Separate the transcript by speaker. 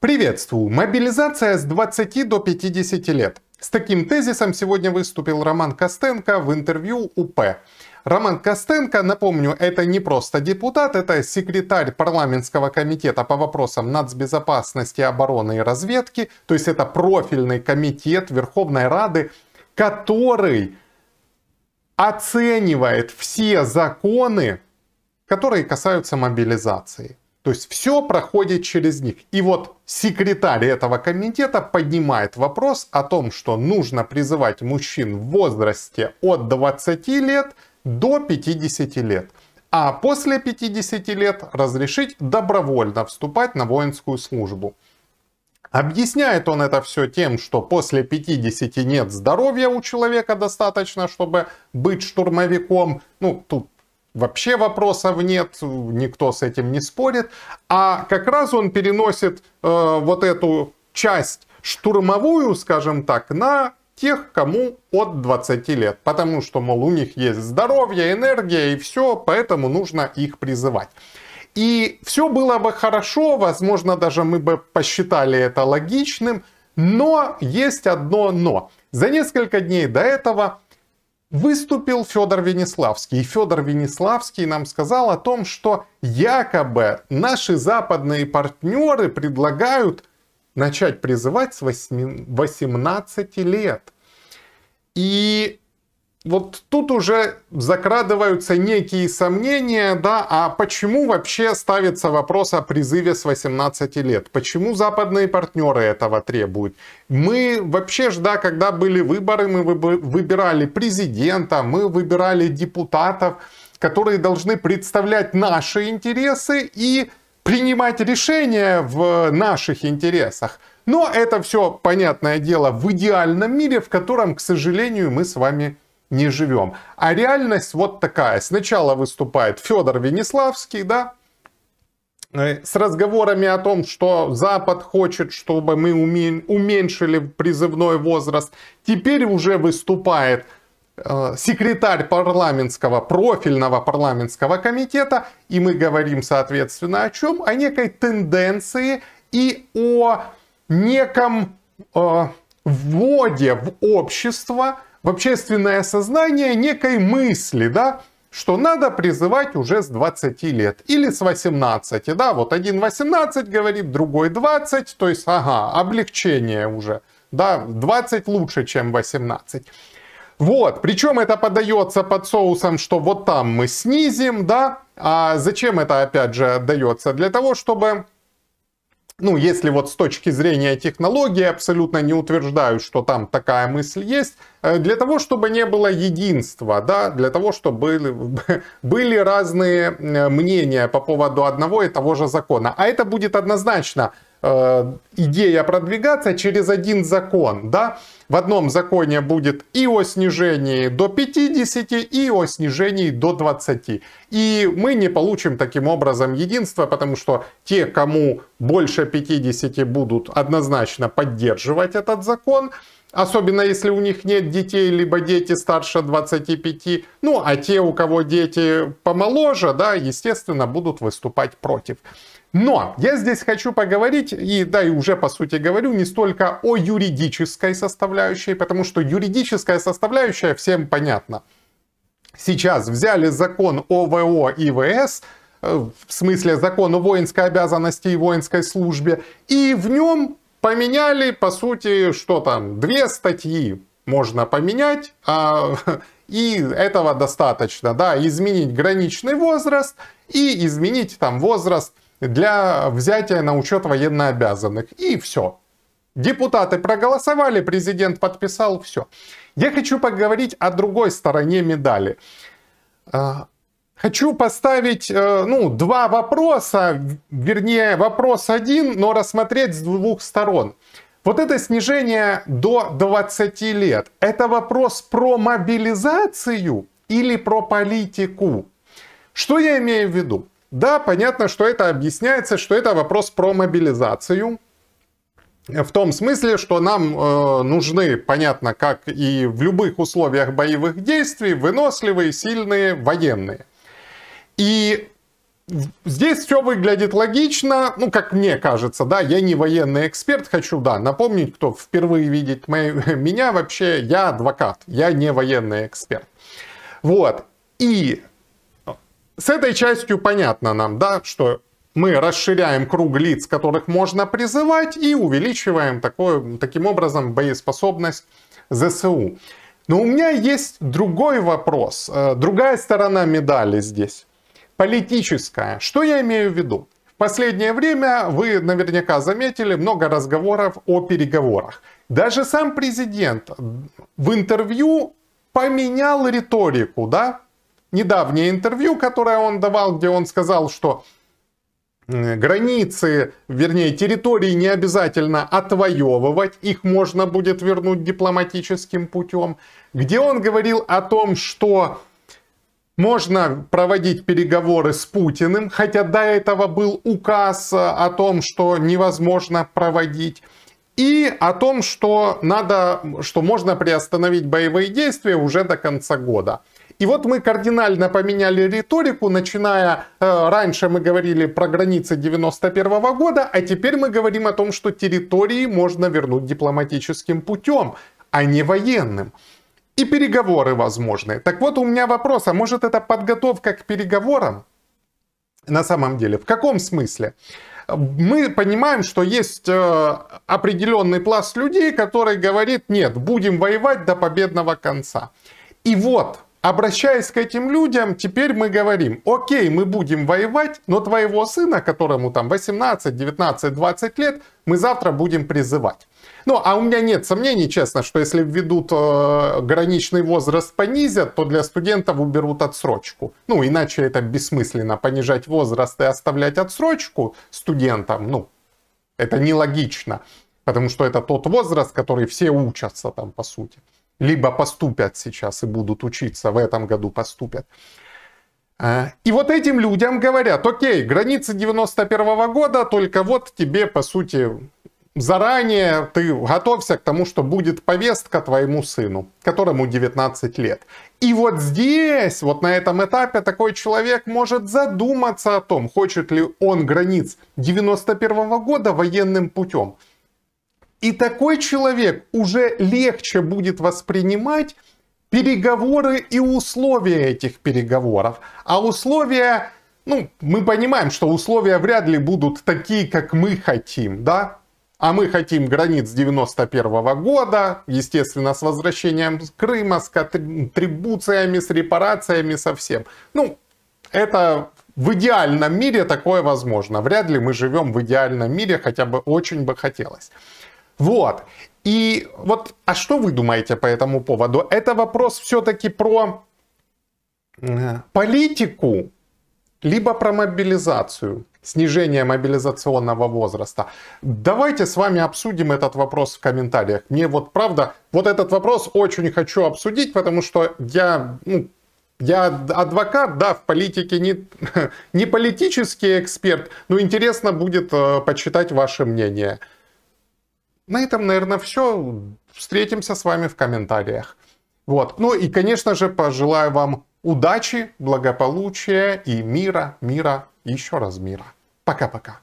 Speaker 1: Приветствую! Мобилизация с 20 до 50 лет. С таким тезисом сегодня выступил Роман Костенко в интервью УП. Роман Костенко, напомню, это не просто депутат, это секретарь парламентского комитета по вопросам нацбезопасности, обороны и разведки, то есть это профильный комитет Верховной Рады, который оценивает все законы, которые касаются мобилизации. То есть все проходит через них. И вот секретарь этого комитета поднимает вопрос о том, что нужно призывать мужчин в возрасте от 20 лет до 50 лет. А после 50 лет разрешить добровольно вступать на воинскую службу. Объясняет он это все тем, что после 50 нет здоровья у человека достаточно, чтобы быть штурмовиком. Ну, тут вообще вопросов нет, никто с этим не спорит. А как раз он переносит э, вот эту часть штурмовую, скажем так, на тех, кому от 20 лет. Потому что, мол, у них есть здоровье, энергия и все, поэтому нужно их призывать. И все было бы хорошо, возможно, даже мы бы посчитали это логичным, но есть одно но. За несколько дней до этого выступил Федор Венеславский. И Федор Венеславский нам сказал о том, что якобы наши западные партнеры предлагают начать призывать с 18 лет. И вот тут уже закрадываются некие сомнения, да, а почему вообще ставится вопрос о призыве с 18 лет? Почему западные партнеры этого требуют? Мы вообще же, да, когда были выборы, мы выбирали президента, мы выбирали депутатов, которые должны представлять наши интересы и принимать решения в наших интересах. Но это все, понятное дело, в идеальном мире, в котором, к сожалению, мы с вами не живем. А реальность вот такая. Сначала выступает Федор Венеславский, да, э, с разговорами о том, что Запад хочет, чтобы мы уменьшили призывной возраст. Теперь уже выступает э, секретарь парламентского, профильного парламентского комитета, и мы говорим, соответственно, о чем? О некой тенденции и о неком э, вводе в общество в общественное сознание некой мысли, да, что надо призывать уже с 20 лет или с 18, да, вот один 18 говорит, другой 20, то есть, ага, облегчение уже, да, 20 лучше, чем 18. Вот, причем это подается под соусом, что вот там мы снизим, да, а зачем это опять же отдается? Для того, чтобы ну, если вот с точки зрения технологии, абсолютно не утверждаю, что там такая мысль есть, э, для того, чтобы не было единства, да, для того, чтобы были, были разные э, мнения по поводу одного и того же закона. А это будет однозначно Э, идея продвигаться через один закон. Да? В одном законе будет и о снижении до 50, и о снижении до 20. И мы не получим таким образом единства, потому что те, кому больше 50, будут однозначно поддерживать этот закон, Особенно если у них нет детей, либо дети старше 25. Ну, а те, у кого дети помоложе, да, естественно, будут выступать против. Но я здесь хочу поговорить, и да, и уже по сути говорю, не столько о юридической составляющей, потому что юридическая составляющая всем понятна. Сейчас взяли закон о и ВС, э, в смысле закон о воинской обязанности и воинской службе, и в нем Поменяли, по сути, что там, две статьи можно поменять, а, и этого достаточно, да, изменить граничный возраст и изменить там возраст для взятия на учет военнообязанных, и все. Депутаты проголосовали, президент подписал, все. Я хочу поговорить о другой стороне медали. А, Хочу поставить, э, ну, два вопроса, вернее, вопрос один, но рассмотреть с двух сторон. Вот это снижение до 20 лет, это вопрос про мобилизацию или про политику? Что я имею в виду? Да, понятно, что это объясняется, что это вопрос про мобилизацию. В том смысле, что нам э, нужны, понятно, как и в любых условиях боевых действий, выносливые, сильные военные. И Здесь все выглядит логично, ну, как мне кажется, да, я не военный эксперт, хочу, да, напомнить, кто впервые видит меня вообще, я адвокат, я не военный эксперт. Вот, и с этой частью понятно нам, да, что мы расширяем круг лиц, которых можно призывать, и увеличиваем такой таким образом боеспособность ЗСУ. Но у меня есть другой вопрос, э, другая сторона медали здесь политическая. Что я имею в виду? В последнее время вы наверняка заметили много разговоров о переговорах. Даже сам президент в интервью поменял риторику, да? Недавнее интервью, которое он давал, где он сказал, что границы, вернее, территории не обязательно отвоевывать, их можно будет вернуть дипломатическим путем, где он говорил о том, что можно проводить переговоры с Путиным, хотя до этого был указ э, о том, что невозможно проводить. И о том, что, надо, что можно приостановить боевые действия уже до конца года. И вот мы кардинально поменяли риторику, начиная э, раньше мы говорили про границы 91 года, а теперь мы говорим о том, что территории можно вернуть дипломатическим путем, а не военным и переговоры возможны. Так вот, у меня вопрос, а может это подготовка к переговорам? На самом деле, в каком смысле? Мы понимаем, что есть э, определенный пласт людей, который говорит, нет, будем воевать до победного конца. И вот, Обращаясь к этим людям, теперь мы говорим, окей, мы будем воевать, но твоего сына, которому там 18, 19, 20 лет, мы завтра будем призывать. Ну, а у меня нет сомнений, честно, что если введут э, граничный возраст понизят, то для студентов уберут отсрочку. Ну, иначе это бессмысленно. Понижать возраст и оставлять отсрочку студентам, ну, это нелогично. Потому что это тот возраст, который все учатся там, по сути. Либо поступят сейчас и будут учиться, в этом году поступят. А, и вот этим людям говорят, окей, границы 91 года, только вот тебе, по сути, Заранее ты готовься к тому, что будет повестка твоему сыну, которому 19 лет. И вот здесь, вот на этом этапе, такой человек может задуматься о том, хочет ли он границ 91 -го года военным путем. И такой человек уже легче будет воспринимать переговоры и условия этих переговоров. А условия ну, мы понимаем, что условия вряд ли будут такие, как мы хотим, да? а мы хотим границ 91 года, естественно, с возвращением Крыма, с контрибуциями, с репарациями, со всем. Ну, это в идеальном мире такое возможно. Вряд ли мы живем в идеальном мире, хотя бы очень бы хотелось. Вот. И вот, а что вы думаете по этому поводу? Это вопрос все-таки про э, политику, либо про мобилизацию снижение мобилизационного возраста. Давайте с вами обсудим этот вопрос в комментариях. Мне вот правда, вот этот вопрос очень хочу обсудить, потому что я, ну, я адвокат, да, в политике не, не политический эксперт, но интересно будет э, почитать ваше мнение. На этом, наверное, все. Встретимся с вами в комментариях. Вот. Ну и, конечно же, пожелаю вам удачи, благополучия и мира, мира, еще раз мира. Пока-пока.